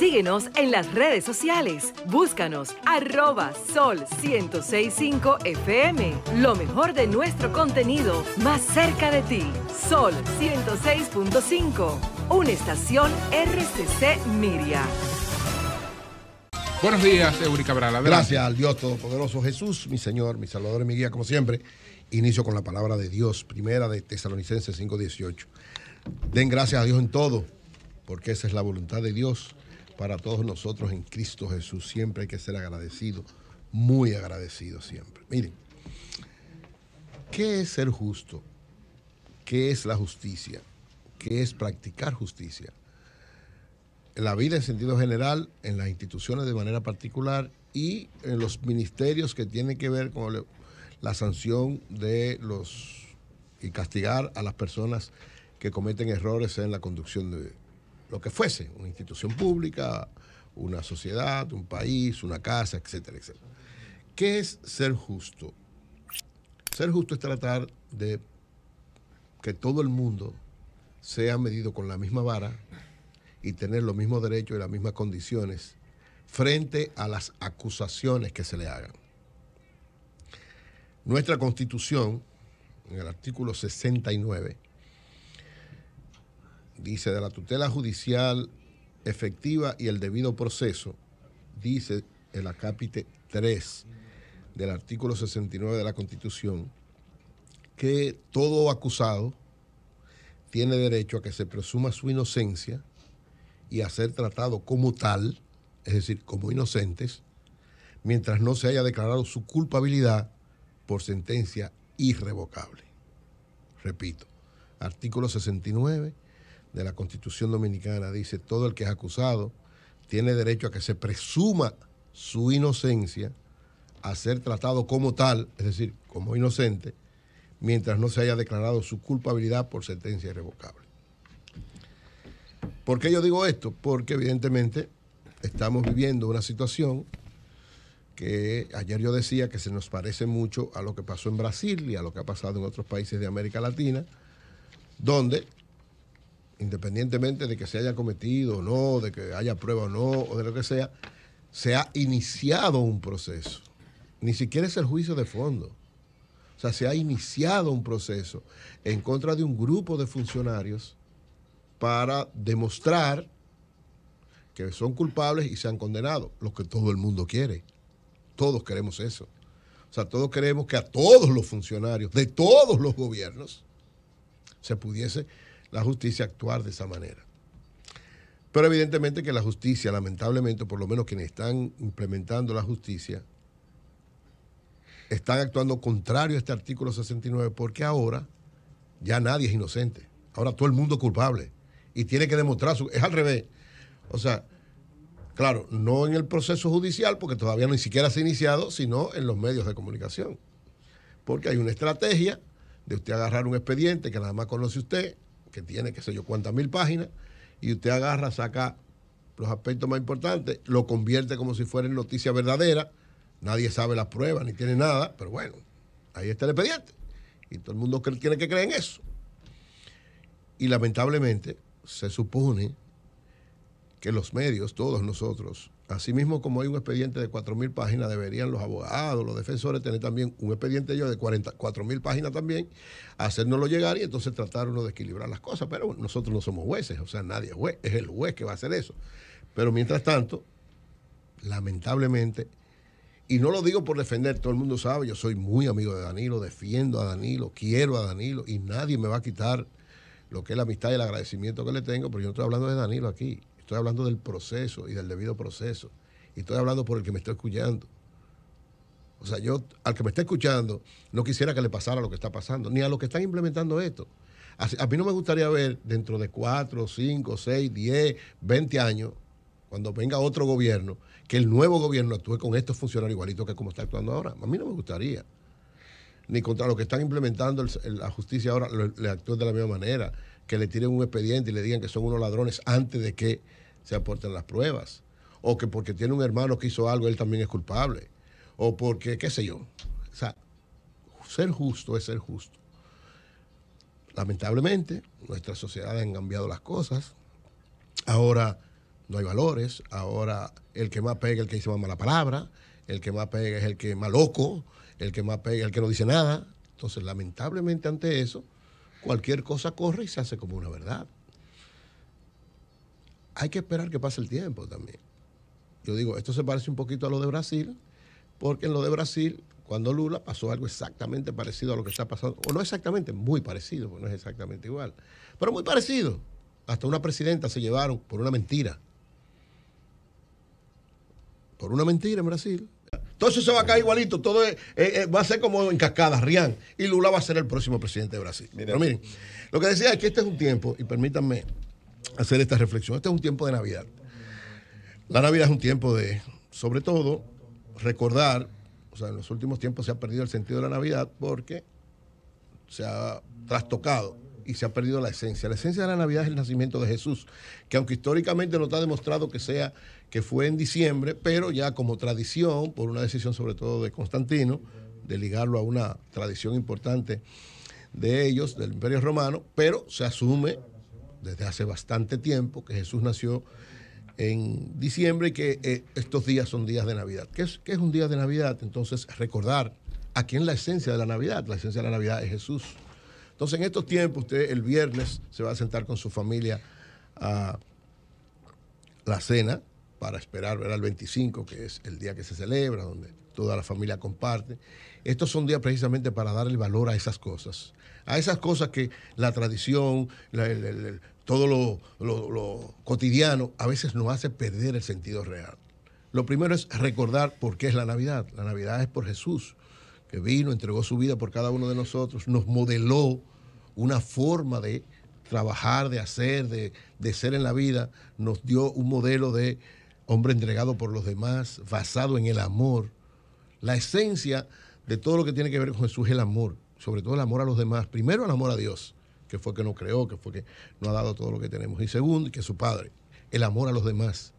Síguenos en las redes sociales. Búscanos arroba sol 1065 FM. Lo mejor de nuestro contenido más cerca de ti. Sol 106.5. Una estación RCC Miria. Buenos días, Eury Cabral. Gracias al Dios Todopoderoso Jesús, mi Señor, mi Salvador y mi guía, como siempre. Inicio con la palabra de Dios, primera de Tesalonicenses 5:18. Den gracias a Dios en todo, porque esa es la voluntad de Dios para todos nosotros en Cristo Jesús. Siempre hay que ser agradecido, muy agradecido siempre. Miren, ¿qué es ser justo? ¿Qué es la justicia? ¿Qué es practicar justicia? En la vida en sentido general, en las instituciones de manera particular y en los ministerios que tienen que ver con la sanción de los y castigar a las personas que cometen errores en la conducción de, lo que fuese, una institución pública, una sociedad, un país, una casa, etcétera, etcétera. ¿Qué es ser justo? Ser justo es tratar de que todo el mundo sea medido con la misma vara y tener los mismos derechos y las mismas condiciones frente a las acusaciones que se le hagan. Nuestra constitución, en el artículo 69, dice de la tutela judicial efectiva y el debido proceso, dice el acápite 3 del artículo 69 de la Constitución, que todo acusado tiene derecho a que se presuma su inocencia y a ser tratado como tal, es decir, como inocentes, mientras no se haya declarado su culpabilidad por sentencia irrevocable. Repito, artículo 69 de la Constitución Dominicana dice, todo el que es acusado tiene derecho a que se presuma su inocencia, a ser tratado como tal, es decir, como inocente, mientras no se haya declarado su culpabilidad por sentencia irrevocable. ¿Por qué yo digo esto? Porque evidentemente estamos viviendo una situación que ayer yo decía que se nos parece mucho a lo que pasó en Brasil y a lo que ha pasado en otros países de América Latina, donde independientemente de que se haya cometido o no, de que haya prueba o no, o de lo que sea, se ha iniciado un proceso. Ni siquiera es el juicio de fondo. O sea, se ha iniciado un proceso en contra de un grupo de funcionarios para demostrar que son culpables y se han condenado, lo que todo el mundo quiere. Todos queremos eso. O sea, todos queremos que a todos los funcionarios de todos los gobiernos se pudiese la justicia actuar de esa manera. Pero evidentemente que la justicia, lamentablemente, por lo menos quienes están implementando la justicia, están actuando contrario a este artículo 69 porque ahora ya nadie es inocente. Ahora todo el mundo es culpable y tiene que demostrar su... Es al revés. O sea, claro, no en el proceso judicial porque todavía ni siquiera se ha iniciado, sino en los medios de comunicación. Porque hay una estrategia de usted agarrar un expediente que nada más conoce usted, que tiene, qué sé yo, cuántas mil páginas, y usted agarra, saca los aspectos más importantes, lo convierte como si fuera en noticia verdadera, nadie sabe las pruebas ni tiene nada, pero bueno, ahí está el expediente. Y todo el mundo tiene que creer en eso. Y lamentablemente se supone que los medios, todos nosotros, Asimismo, como hay un expediente de 4.000 páginas, deberían los abogados, los defensores tener también un expediente ellos de 4.000 páginas también, hacérnoslo llegar y entonces tratar uno de equilibrar las cosas. Pero nosotros no somos jueces, o sea, nadie es juez, es el juez que va a hacer eso. Pero mientras tanto, lamentablemente, y no lo digo por defender, todo el mundo sabe, yo soy muy amigo de Danilo, defiendo a Danilo, quiero a Danilo y nadie me va a quitar lo que es la amistad y el agradecimiento que le tengo, pero yo no estoy hablando de Danilo aquí Estoy hablando del proceso y del debido proceso. Y estoy hablando por el que me está escuchando. O sea, yo al que me está escuchando no quisiera que le pasara lo que está pasando, ni a los que están implementando esto. A, mí no me gustaría ver dentro de 4, 5, 6, 10, 20 años, cuando venga otro gobierno, que el nuevo gobierno actúe con estos funcionarios igualitos que como está actuando ahora. A mí no me gustaría. Ni contra los que están implementando la justicia ahora le actúe de la misma manera que le tiren un expediente y le digan que son unos ladrones antes de que se aporten las pruebas. O que porque tiene un hermano que hizo algo, él también es culpable. O porque, qué sé yo. O sea, ser justo es ser justo. Lamentablemente, nuestra sociedad han cambiado las cosas. Ahora no hay valores. Ahora el que más pega es el que dice más mala palabra. El que más pega es el que más loco. El que más pega es el que no dice nada. Entonces, lamentablemente ante eso, cualquier cosa corre y se hace como una verdad. Hay que esperar que pase el tiempo también. Yo digo, esto se parece un poquito a lo de Brasil, porque en lo de Brasil, cuando Lula pasó algo exactamente parecido a lo que está pasando, o no exactamente, muy parecido, porque no es exactamente igual, pero muy parecido. Hasta una presidenta se llevaron por una mentira. Por una mentira en Brasil, todo eso se va a caer igualito. Todo va a ser como en cascada, Rian. Y Lula va a ser el próximo presidente de Brasil. Pero miren, lo que decía es que este es un tiempo, y permítanme hacer esta reflexión, este es un tiempo de Navidad. La Navidad es un tiempo de, sobre todo, recordar, o sea, en los últimos tiempos se ha perdido el sentido de la Navidad porque se ha trastocado y se ha perdido la esencia. La esencia de la Navidad es el nacimiento de Jesús, que aunque históricamente no está demostrado que sea que fue en diciembre, pero ya como tradición, por una decisión sobre todo de Constantino, de ligarlo a una tradición importante de ellos, del Imperio Romano, pero se asume desde hace bastante tiempo que Jesús nació en diciembre y que eh, estos días son días de Navidad. ¿Qué es, es un día de Navidad? Entonces, recordar aquí en la esencia de la Navidad. La esencia de la Navidad es Jesús. Entonces, en estos tiempos, usted el viernes se va a sentar con su familia a la cena para esperar ver al 25, que es el día que se celebra, donde toda la familia comparte. Estos son días precisamente para darle valor a esas cosas, a esas cosas que la tradición, todo lo, lo cotidiano a veces nos hace perder el sentido real. Lo primero es recordar por qué es la Navidad. La Navidad es por Jesús que vino, entregó su vida por cada uno de nosotros, nos modeló una forma de trabajar, de hacer, de, ser en la vida, nos dio un modelo de hombre entregado por los demás, basado en el amor. La esencia de todo lo que tiene que ver con Jesús es el amor, sobre todo el amor a los demás. Primero el amor a Dios, que fue que nos creó, que fue que nos ha dado todo lo que tenemos. Y segundo, que es su Padre, el amor a los demás,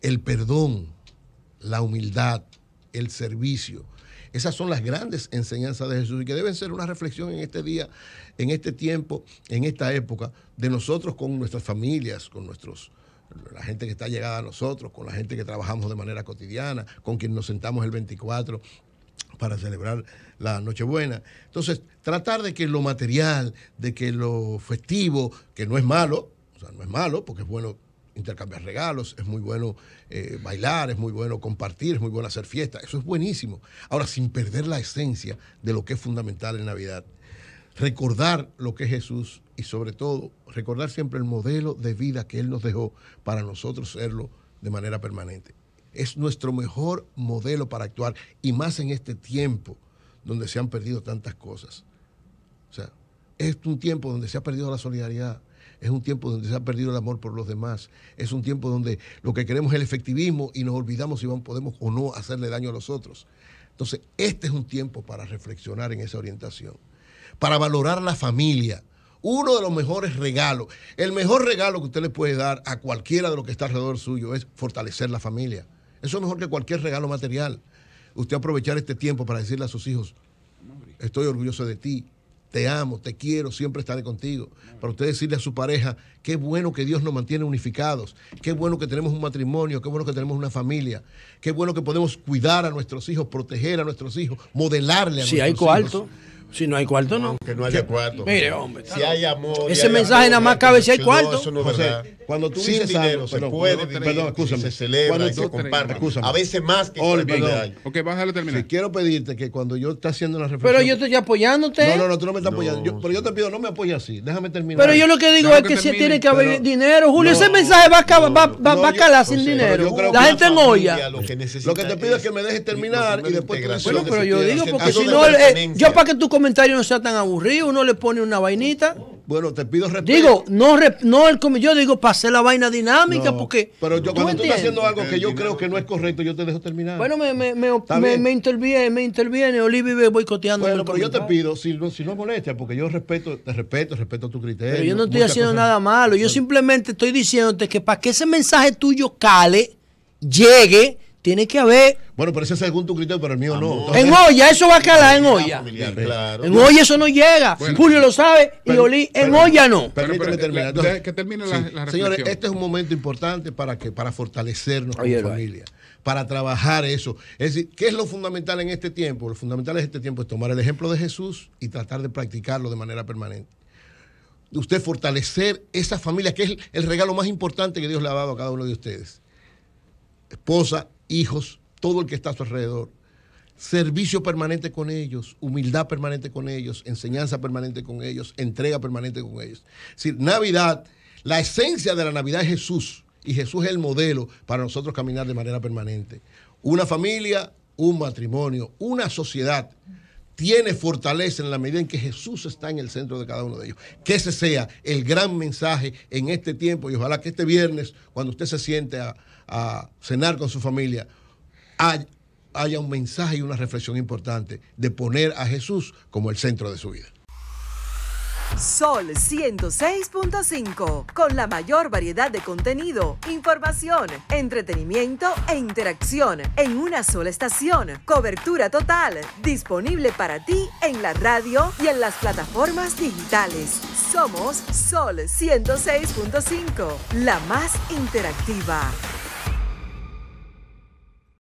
el perdón, la humildad, el servicio esas son las grandes enseñanzas de Jesús y que deben ser una reflexión en este día, en este tiempo, en esta época, de nosotros con nuestras familias, con nuestros la gente que está llegada a nosotros, con la gente que trabajamos de manera cotidiana, con quien nos sentamos el 24 para celebrar la Nochebuena. Entonces, tratar de que lo material, de que lo festivo, que no es malo, o sea, no es malo, porque es bueno intercambiar regalos, es muy bueno eh, bailar, es muy bueno compartir, es muy bueno hacer fiesta eso es buenísimo. Ahora, sin perder la esencia de lo que es fundamental en Navidad, recordar lo que es Jesús y sobre todo recordar siempre el modelo de vida que Él nos dejó para nosotros serlo de manera permanente. Es nuestro mejor modelo para actuar y más en este tiempo donde se han perdido tantas cosas. O sea, es un tiempo donde se ha perdido la solidaridad, es un tiempo donde se ha perdido el amor por los demás. Es un tiempo donde lo que queremos es el efectivismo y nos olvidamos si podemos o no hacerle daño a los otros. Entonces, este es un tiempo para reflexionar en esa orientación, para valorar la familia. Uno de los mejores regalos, el mejor regalo que usted le puede dar a cualquiera de los que está alrededor suyo es fortalecer la familia. Eso es mejor que cualquier regalo material. Usted aprovechar este tiempo para decirle a sus hijos, estoy orgulloso de ti, te amo, te quiero, siempre estaré contigo. Para usted decirle a su pareja, qué bueno que Dios nos mantiene unificados, qué bueno que tenemos un matrimonio, qué bueno que tenemos una familia, qué bueno que podemos cuidar a nuestros hijos, proteger a nuestros hijos, modelarle a sí, hay coalto... Si no hay cuarto, no. Que no haya cuarto. Mire, hombre. Si hay amor. Ese mensaje nada más cabe si hay cuarto. eso no José, cuando tú dices dinero, se puede perdón, se celebra y se comparte. A veces más que All Ok, bájale terminar. Si quiero pedirte que cuando yo esté haciendo una reflexión. Pero yo estoy apoyándote. No, no, no, tú no me estás apoyando. pero yo te pido, no me apoyes así. Déjame terminar. Pero yo lo que digo es que, si tiene que haber dinero, Julio. ese mensaje va a calar sin dinero. La gente en olla. Lo que te pido es que me dejes terminar y después Bueno, pero yo digo, porque si no, yo para que tú comentario no sea tan aburrido, uno le pone una vainita. Bueno, te pido respeto. Digo, no, no el yo digo para la vaina dinámica, porque. Pero yo, cuando tú estás haciendo algo que yo creo que no es correcto, yo te dejo terminar. Bueno, me, me, me, interviene, me interviene, Olivia voy Bueno, pero yo te pido, si no, si no porque yo respeto, te respeto, respeto tu criterio. Pero yo no estoy haciendo nada malo, yo simplemente estoy diciéndote que para que ese mensaje tuyo cale, llegue tiene que haber. Bueno, pero ser es tu criterio, pero el mío no. en olla, eso va a calar en olla. En olla eso no llega. Julio lo sabe y Oli, en olla no. Permíteme terminar. que termine Señores, este es un momento importante para, que, para fortalecernos como familia. Para trabajar eso. Es decir, ¿qué es lo fundamental en este tiempo? Lo fundamental en este tiempo es tomar el ejemplo de Jesús y tratar de practicarlo de manera permanente usted fortalecer esa familia, que es el regalo más importante que Dios le ha dado a cada uno de ustedes. Esposa, hijos, todo el que está a su alrededor. Servicio permanente con ellos, humildad permanente con ellos, enseñanza permanente con ellos, entrega permanente con ellos. Es decir, Navidad, la esencia de la Navidad es Jesús y Jesús es el modelo para nosotros caminar de manera permanente. Una familia, un matrimonio, una sociedad tiene fortaleza en la medida en que Jesús está en el centro de cada uno de ellos. Que ese sea el gran mensaje en este tiempo y ojalá que este viernes, cuando usted se siente a, a cenar con su familia, haya un mensaje y una reflexión importante de poner a Jesús como el centro de su vida. Sol 106.5, con la mayor variedad de contenido, información, entretenimiento e interacción en una sola estación. Cobertura total, disponible para ti en la radio y en las plataformas digitales. Somos Sol 106.5, la más interactiva.